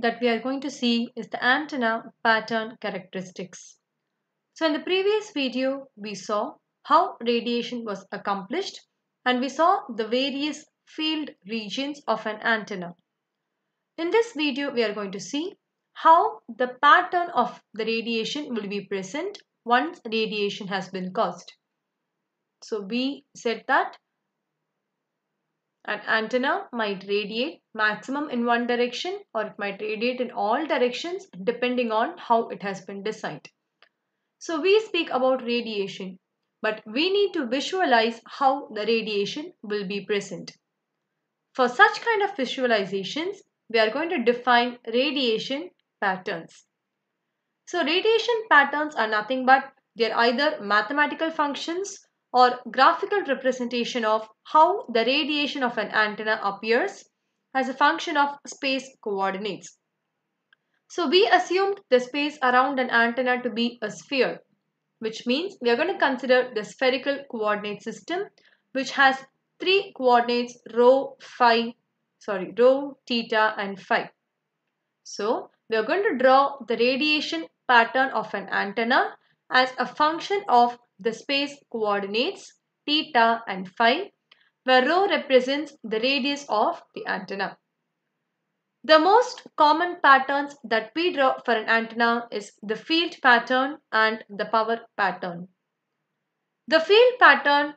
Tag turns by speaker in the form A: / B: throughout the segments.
A: that we are going to see is the antenna pattern characteristics. So in the previous video, we saw how radiation was accomplished and we saw the various field regions of an antenna. In this video, we are going to see how the pattern of the radiation will be present once radiation has been caused. So we said that an antenna might radiate maximum in one direction or it might radiate in all directions depending on how it has been designed. So we speak about radiation, but we need to visualize how the radiation will be present. For such kind of visualizations, we are going to define radiation patterns. So radiation patterns are nothing but they're either mathematical functions or graphical representation of how the radiation of an antenna appears as a function of space coordinates. So we assumed the space around an antenna to be a sphere, which means we are going to consider the spherical coordinate system, which has three coordinates rho, phi, sorry, rho, theta and phi. So we are going to draw the radiation pattern of an antenna as a function of the space coordinates theta and phi, where rho represents the radius of the antenna. The most common patterns that we draw for an antenna is the field pattern and the power pattern. The field pattern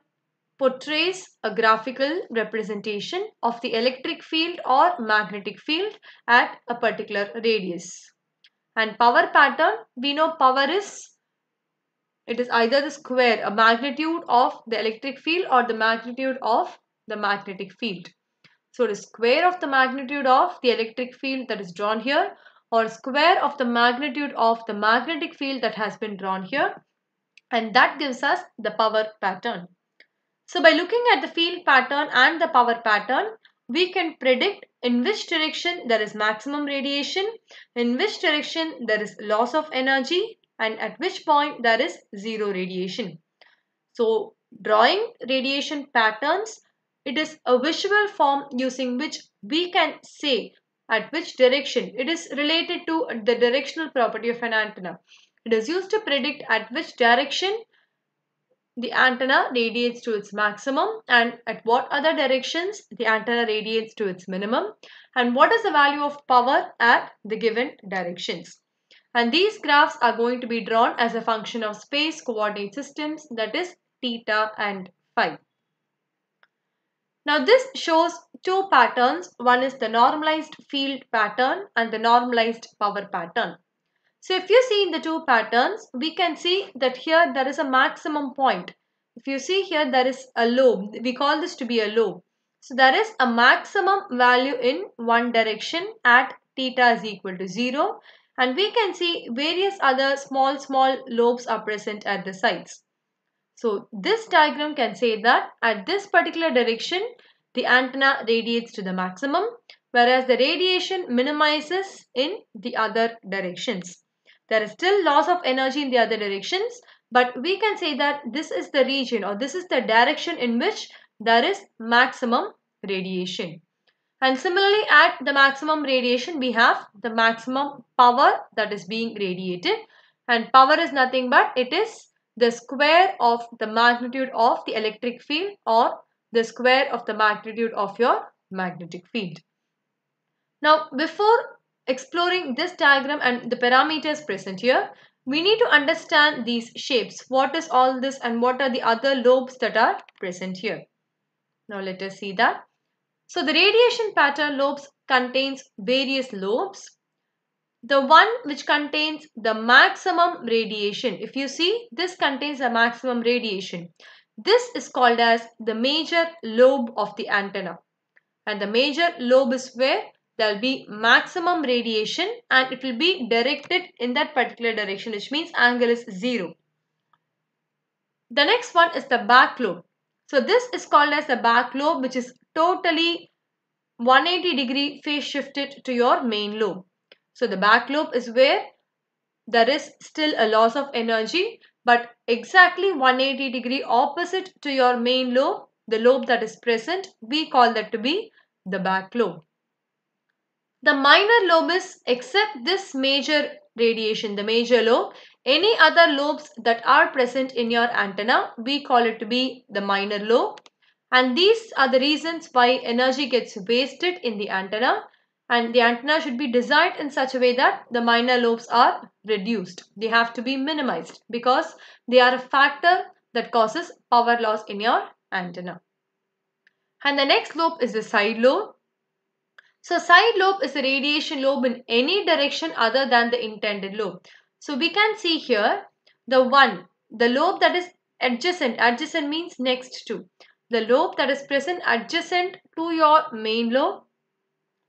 A: portrays a graphical representation of the electric field or magnetic field at a particular radius. And power pattern, we know power is it is either the square, a magnitude of the electric field or the magnitude of the magnetic field. So the square of the magnitude of the electric field that is drawn here or square of the magnitude of the magnetic field that has been drawn here and that gives us the power pattern. So by looking at the field pattern and the power pattern, we can predict in which direction there is maximum radiation, in which direction there is loss of energy and at which point there is zero radiation. So drawing radiation patterns, it is a visual form using which we can say at which direction. It is related to the directional property of an antenna. It is used to predict at which direction the antenna radiates to its maximum and at what other directions the antenna radiates to its minimum and what is the value of power at the given directions. And these graphs are going to be drawn as a function of space coordinate systems that is theta and phi. Now this shows two patterns. One is the normalized field pattern and the normalized power pattern. So if you see in the two patterns, we can see that here there is a maximum point. If you see here there is a lobe. We call this to be a lobe. So there is a maximum value in one direction at theta is equal to 0 and we can see various other small small lobes are present at the sides. So this diagram can say that at this particular direction the antenna radiates to the maximum whereas the radiation minimizes in the other directions. There is still loss of energy in the other directions but we can say that this is the region or this is the direction in which there is maximum radiation. And similarly at the maximum radiation we have the maximum power that is being radiated and power is nothing but it is the square of the magnitude of the electric field or the square of the magnitude of your magnetic field. Now before exploring this diagram and the parameters present here, we need to understand these shapes. What is all this and what are the other lobes that are present here? Now let us see that. So the radiation pattern lobes contains various lobes. The one which contains the maximum radiation. If you see, this contains the maximum radiation. This is called as the major lobe of the antenna. And the major lobe is where there will be maximum radiation and it will be directed in that particular direction which means angle is 0. The next one is the back lobe. So this is called as the back lobe which is totally 180 degree phase shifted to your main lobe. So the back lobe is where there is still a loss of energy but exactly 180 degree opposite to your main lobe, the lobe that is present, we call that to be the back lobe. The minor lobe is except this major radiation, the major lobe, any other lobes that are present in your antenna, we call it to be the minor lobe. And these are the reasons why energy gets wasted in the antenna. And the antenna should be designed in such a way that the minor lobes are reduced. They have to be minimized because they are a factor that causes power loss in your antenna. And the next lobe is the side lobe. So side lobe is a radiation lobe in any direction other than the intended lobe. So we can see here the one, the lobe that is adjacent. Adjacent means next to the lobe that is present adjacent to your main lobe.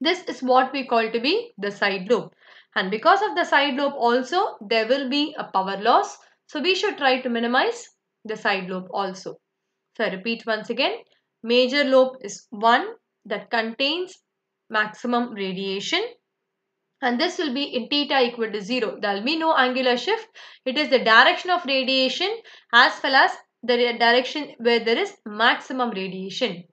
A: This is what we call to be the side lobe. And because of the side lobe also, there will be a power loss. So we should try to minimize the side lobe also. So I repeat once again, major lobe is one that contains maximum radiation and this will be in theta equal to 0. There will be no angular shift. It is the direction of radiation as well as the direction where there is maximum radiation.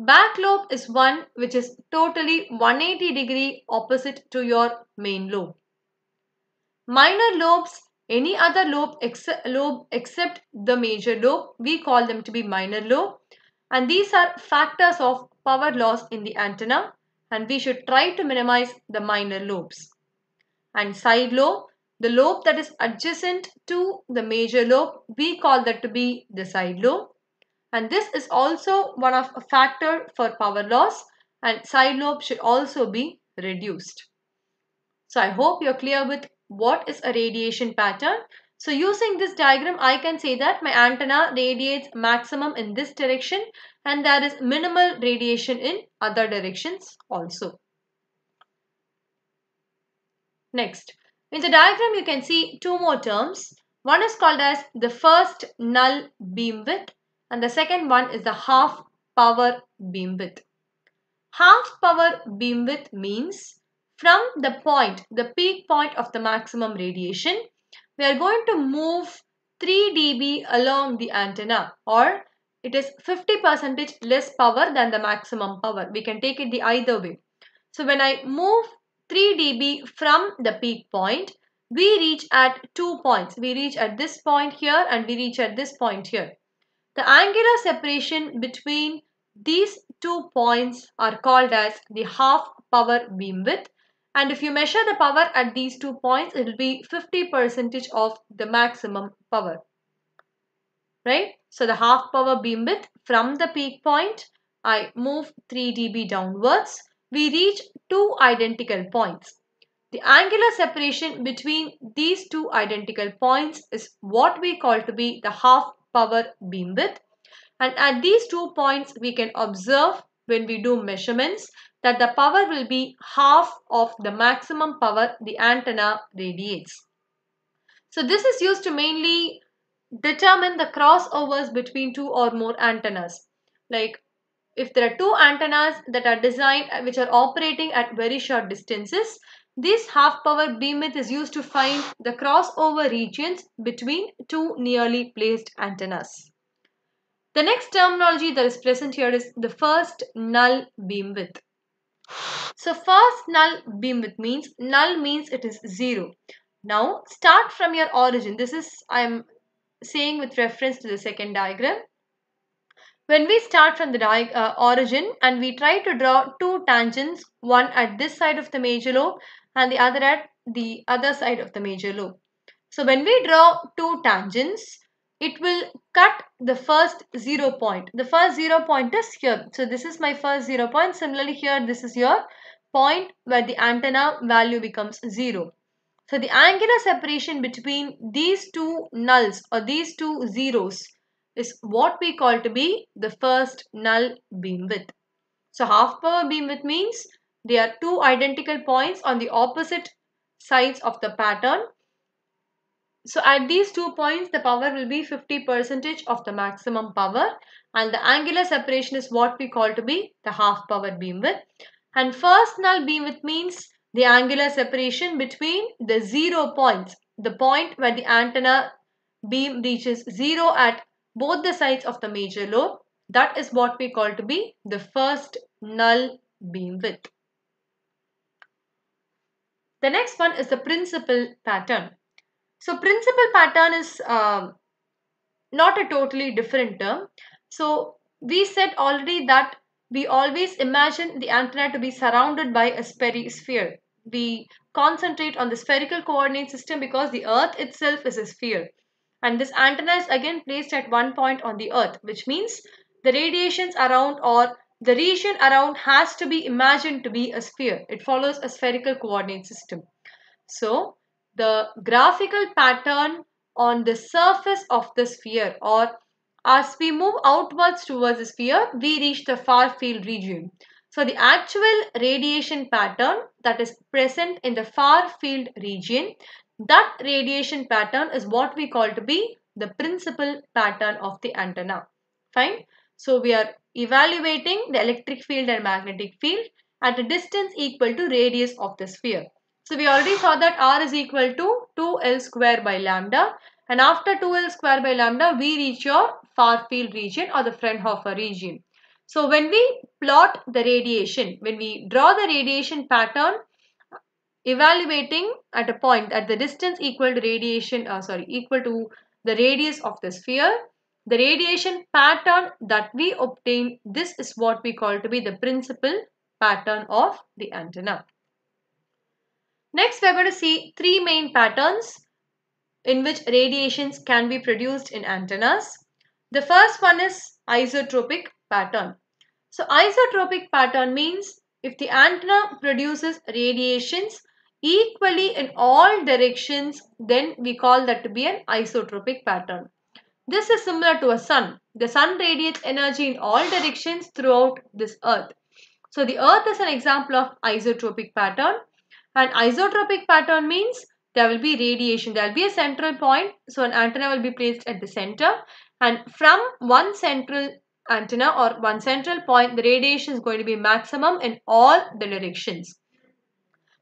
A: Back lobe is one which is totally 180 degree opposite to your main lobe. Minor lobes, any other lobe, ex lobe except the major lobe, we call them to be minor lobe. And these are factors of power loss in the antenna and we should try to minimize the minor lobes. And side lobe, the lobe that is adjacent to the major lobe, we call that to be the side lobe. And this is also one of a factor for power loss and side lobe should also be reduced. So I hope you're clear with what is a radiation pattern. So using this diagram, I can say that my antenna radiates maximum in this direction and there is minimal radiation in other directions also. Next, in the diagram, you can see two more terms. One is called as the first null beam width and the second one is the half power beam width. Half power beam width means from the point, the peak point of the maximum radiation, we are going to move 3 dB along the antenna or it is 50 percentage less power than the maximum power. We can take it the either way. So when I move 3 dB from the peak point, we reach at two points. We reach at this point here and we reach at this point here. The angular separation between these two points are called as the half power beam width and if you measure the power at these two points it will be 50 percentage of the maximum power right so the half power beam width from the peak point I move 3 dB downwards we reach two identical points. The angular separation between these two identical points is what we call to be the half power beam width. And at these two points, we can observe when we do measurements that the power will be half of the maximum power the antenna radiates. So this is used to mainly determine the crossovers between two or more antennas. Like if there are two antennas that are designed uh, which are operating at very short distances, this half power beamwidth is used to find the crossover regions between two nearly placed antennas. The next terminology that is present here is the first null beamwidth. So first null beamwidth means null means it is zero. Now start from your origin. This is I am saying with reference to the second diagram. When we start from the uh, origin and we try to draw two tangents, one at this side of the major lobe and the other at the other side of the major lobe. So when we draw two tangents, it will cut the first zero point. The first zero point is here. So this is my first zero point. Similarly here, this is your point where the antenna value becomes zero. So the angular separation between these two nulls or these two zeros is what we call to be the first null beam width. So half power beam width means there are two identical points on the opposite sides of the pattern. So at these two points the power will be 50 percentage of the maximum power and the angular separation is what we call to be the half power beam width. And first null beam width means the angular separation between the zero points, the point where the antenna beam reaches zero at both the sides of the major lobe. That is what we call to be the first null beam width. The next one is the principal pattern. So principal pattern is uh, not a totally different term. So we said already that we always imagine the antenna to be surrounded by a sphere. We concentrate on the spherical coordinate system because the earth itself is a sphere. And this antenna is again placed at one point on the earth, which means the radiations around or the region around has to be imagined to be a sphere. It follows a spherical coordinate system. So the graphical pattern on the surface of the sphere or as we move outwards towards the sphere, we reach the far field region. So the actual radiation pattern that is present in the far field region that radiation pattern is what we call to be the principal pattern of the antenna. Fine. So we are evaluating the electric field and magnetic field at a distance equal to radius of the sphere. So we already saw that R is equal to 2L square by lambda and after 2L square by lambda we reach your far field region or the Fraunhofer region. So when we plot the radiation, when we draw the radiation pattern evaluating at a point at the distance equal to radiation uh, sorry equal to the radius of the sphere the radiation pattern that we obtain this is what we call to be the principal pattern of the antenna next we are going to see three main patterns in which radiations can be produced in antennas the first one is isotropic pattern so isotropic pattern means if the antenna produces radiations equally in all directions, then we call that to be an isotropic pattern. This is similar to a sun. The sun radiates energy in all directions throughout this earth. So the earth is an example of isotropic pattern. An isotropic pattern means there will be radiation. There will be a central point. So an antenna will be placed at the center. And from one central antenna or one central point, the radiation is going to be maximum in all the directions.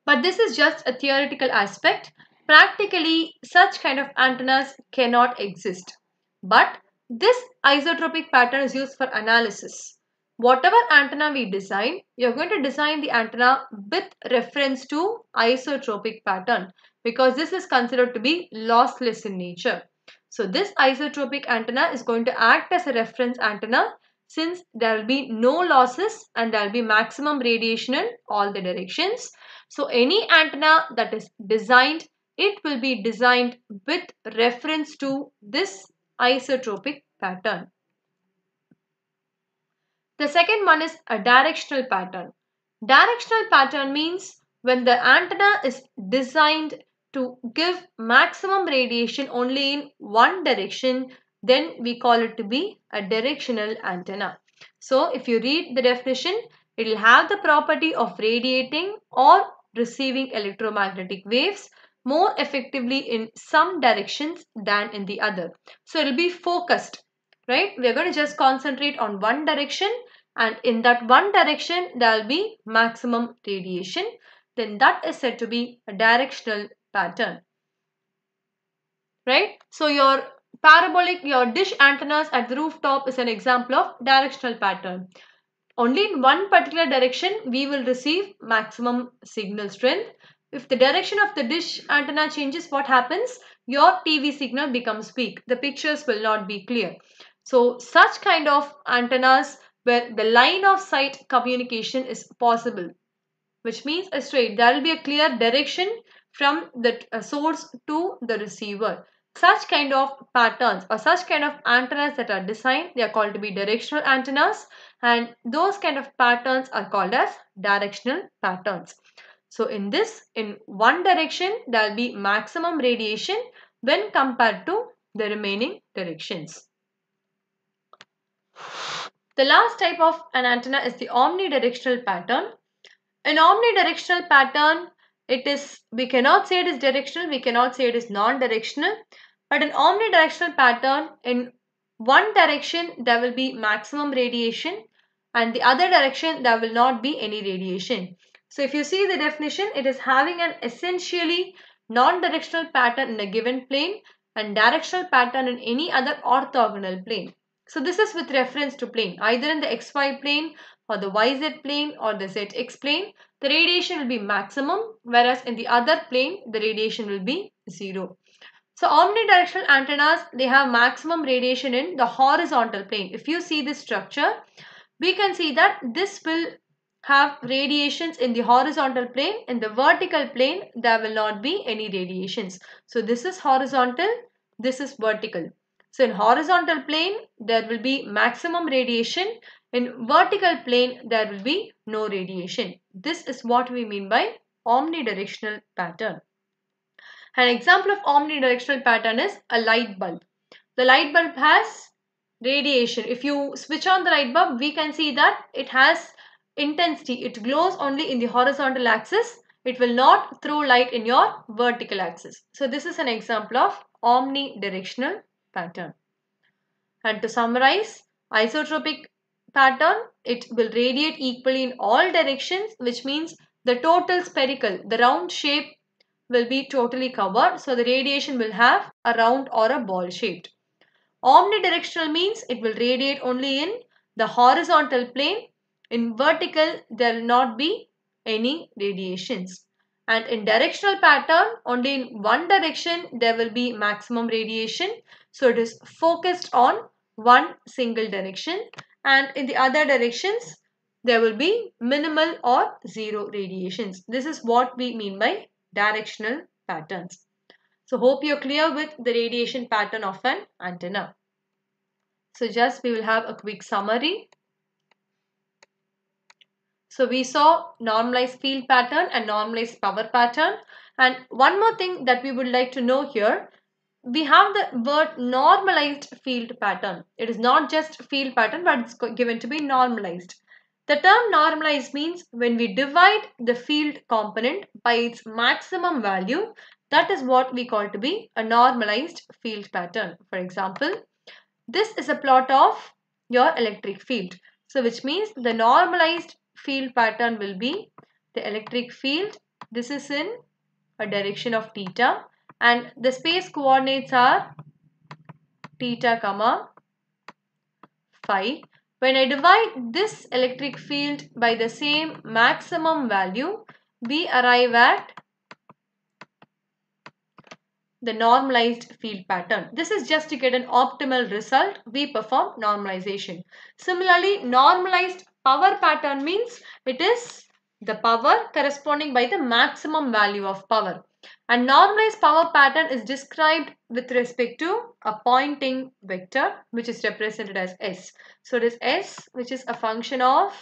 A: But this is just a theoretical aspect. Practically, such kind of antennas cannot exist. But this isotropic pattern is used for analysis. Whatever antenna we design, you're going to design the antenna with reference to isotropic pattern because this is considered to be lossless in nature. So this isotropic antenna is going to act as a reference antenna since there will be no losses and there will be maximum radiation in all the directions so any antenna that is designed, it will be designed with reference to this isotropic pattern. The second one is a directional pattern. Directional pattern means when the antenna is designed to give maximum radiation only in one direction, then we call it to be a directional antenna. So if you read the definition, it will have the property of radiating or receiving electromagnetic waves more effectively in some directions than in the other. So it will be focused, right? We're going to just concentrate on one direction and in that one direction there will be maximum radiation. Then that is said to be a directional pattern, right? So your parabolic, your dish antennas at the rooftop is an example of directional pattern only in one particular direction we will receive maximum signal strength. If the direction of the dish antenna changes, what happens? Your TV signal becomes weak. The pictures will not be clear. So such kind of antennas where the line of sight communication is possible, which means a straight. There will be a clear direction from the uh, source to the receiver. Such kind of patterns or such kind of antennas that are designed, they are called to be directional antennas and those kind of patterns are called as directional patterns. So in this, in one direction, there will be maximum radiation when compared to the remaining directions. The last type of an antenna is the omnidirectional pattern. An omnidirectional pattern, it is, we cannot say it is directional, we cannot say it is non-directional. At an omnidirectional pattern, in one direction there will be maximum radiation and the other direction there will not be any radiation. So if you see the definition, it is having an essentially non-directional pattern in a given plane and directional pattern in any other orthogonal plane. So this is with reference to plane, either in the xy plane or the yz plane or the zx plane, the radiation will be maximum whereas in the other plane, the radiation will be zero. So omnidirectional antennas, they have maximum radiation in the horizontal plane. If you see this structure, we can see that this will have radiations in the horizontal plane. In the vertical plane, there will not be any radiations. So this is horizontal, this is vertical. So in horizontal plane, there will be maximum radiation. In vertical plane, there will be no radiation. This is what we mean by omnidirectional pattern. An example of omnidirectional pattern is a light bulb. The light bulb has radiation. If you switch on the light bulb, we can see that it has intensity. It glows only in the horizontal axis. It will not throw light in your vertical axis. So this is an example of omnidirectional pattern. And to summarize, isotropic pattern, it will radiate equally in all directions, which means the total spherical, the round shape will be totally covered. So the radiation will have a round or a ball shaped. Omnidirectional means it will radiate only in the horizontal plane. In vertical, there will not be any radiations. And in directional pattern, only in one direction, there will be maximum radiation. So it is focused on one single direction. And in the other directions, there will be minimal or zero radiations. This is what we mean by directional patterns. So hope you're clear with the radiation pattern of an antenna. So just we will have a quick summary. So we saw normalized field pattern and normalized power pattern. And one more thing that we would like to know here, we have the word normalized field pattern. It is not just field pattern, but it's given to be normalized. The term normalized means when we divide the field component by its maximum value, that is what we call to be a normalized field pattern. For example, this is a plot of your electric field. So which means the normalized field pattern will be the electric field. This is in a direction of theta and the space coordinates are theta comma phi when I divide this electric field by the same maximum value, we arrive at the normalized field pattern. This is just to get an optimal result, we perform normalization. Similarly, normalized power pattern means it is the power corresponding by the maximum value of power. A normalized power pattern is described with respect to a pointing vector which is represented as S. So it is S which is a function of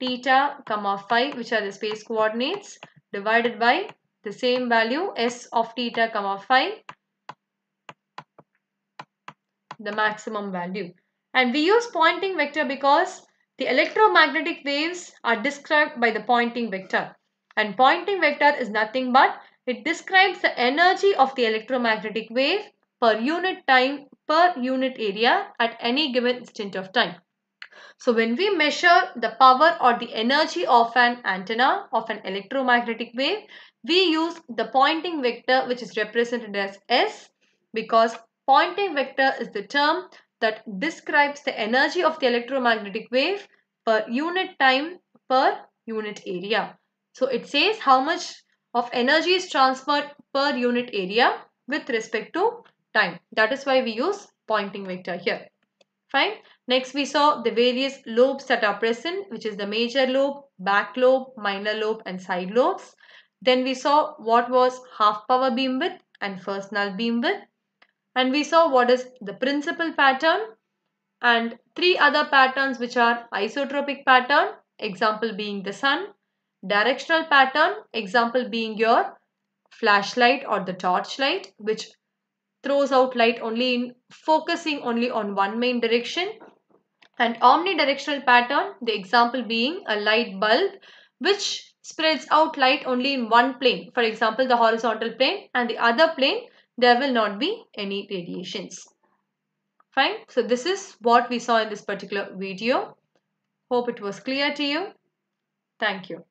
A: theta comma phi which are the space coordinates divided by the same value S of theta comma phi the maximum value. And we use pointing vector because the electromagnetic waves are described by the pointing vector. And pointing vector is nothing but it describes the energy of the electromagnetic wave per unit time per unit area at any given instant of time. So when we measure the power or the energy of an antenna of an electromagnetic wave, we use the pointing vector which is represented as S because pointing vector is the term that describes the energy of the electromagnetic wave per unit time per unit area. So it says how much of energy is transferred per unit area with respect to time. That is why we use pointing vector here. Fine. Next we saw the various lobes that are present which is the major lobe, back lobe, minor lobe and side lobes. Then we saw what was half power beam width and first null beam width and we saw what is the principal pattern and three other patterns which are isotropic pattern example being the sun directional pattern example being your flashlight or the torchlight which throws out light only in focusing only on one main direction and omnidirectional pattern the example being a light bulb which spreads out light only in one plane for example the horizontal plane and the other plane there will not be any radiations. Fine. So this is what we saw in this particular video. Hope it was clear to you. Thank you.